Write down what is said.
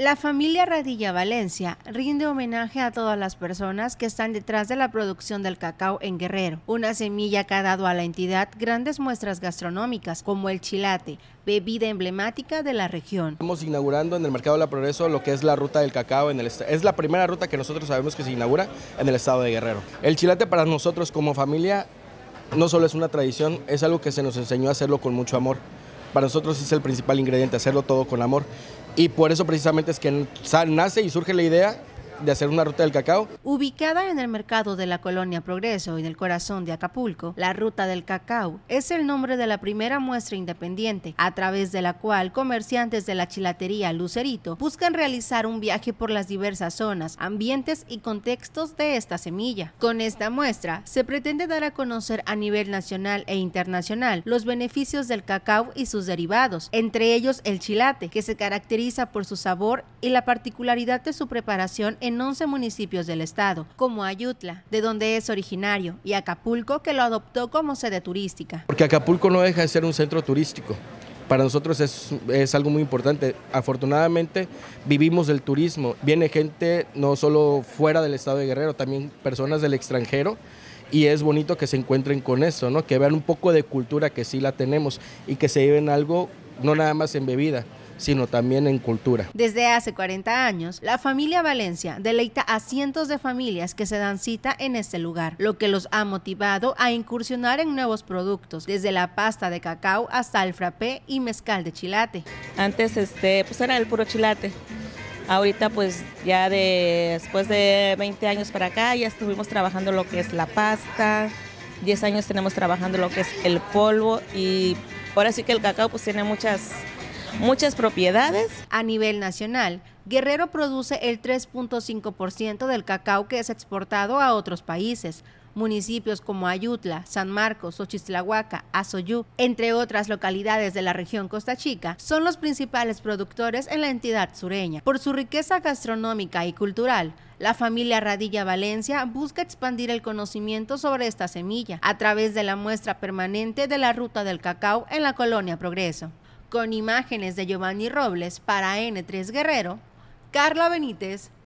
La familia Radilla Valencia rinde homenaje a todas las personas que están detrás de la producción del cacao en Guerrero, una semilla que ha dado a la entidad grandes muestras gastronómicas como el chilate, bebida emblemática de la región. Estamos inaugurando en el Mercado de la Progreso lo que es la ruta del cacao, en el, es la primera ruta que nosotros sabemos que se inaugura en el estado de Guerrero. El chilate para nosotros como familia no solo es una tradición, es algo que se nos enseñó a hacerlo con mucho amor. Para nosotros es el principal ingrediente, hacerlo todo con amor. Y por eso precisamente es que nace y surge la idea de hacer una ruta del cacao. Ubicada en el mercado de la colonia Progreso y en el corazón de Acapulco, la ruta del cacao es el nombre de la primera muestra independiente, a través de la cual comerciantes de la chilatería Lucerito buscan realizar un viaje por las diversas zonas, ambientes y contextos de esta semilla. Con esta muestra se pretende dar a conocer a nivel nacional e internacional los beneficios del cacao y sus derivados, entre ellos el chilate, que se caracteriza por su sabor y la particularidad de su preparación en en 11 municipios del estado, como Ayutla, de donde es originario, y Acapulco, que lo adoptó como sede turística. Porque Acapulco no deja de ser un centro turístico. Para nosotros es, algo muy importante. Afortunadamente vivimos del turismo. Viene gente no solo fuera del estado de Guerrero, también personas del extranjero y es bonito que se encuentren con eso, ¿no? Que vean un poco de cultura que sí la tenemos y que se lleven algo no nada más en bebida, sino también en cultura. Desde hace 40 años, la familia Valencia deleita a cientos de familias que se dan cita en este lugar, lo que los ha motivado a incursionar en nuevos productos, desde la pasta de cacao hasta el frappé y mezcal de chilate. Antes este, pues era el puro chilate. Ahorita pues ya de, después de 20 años para acá ya estuvimos trabajando lo que es la pasta, 10 años tenemos trabajando lo que es el polvo y ahora sí que el cacao pues tiene muchas muchas propiedades. A nivel nacional, Guerrero produce el 3.5% del cacao que es exportado a otros países. Municipios como Ayutla, San Marcos, Ochislahuaca, Azoyú, entre otras localidades de la región Costa Chica, son los principales productores en la entidad sureña. Por su riqueza gastronómica y cultural, la familia Radilla Valencia busca expandir el conocimiento sobre esta semilla a través de la muestra permanente de la ruta del cacao en la colonia Progreso con imágenes de Giovanni Robles para N3 Guerrero, Carla Benítez,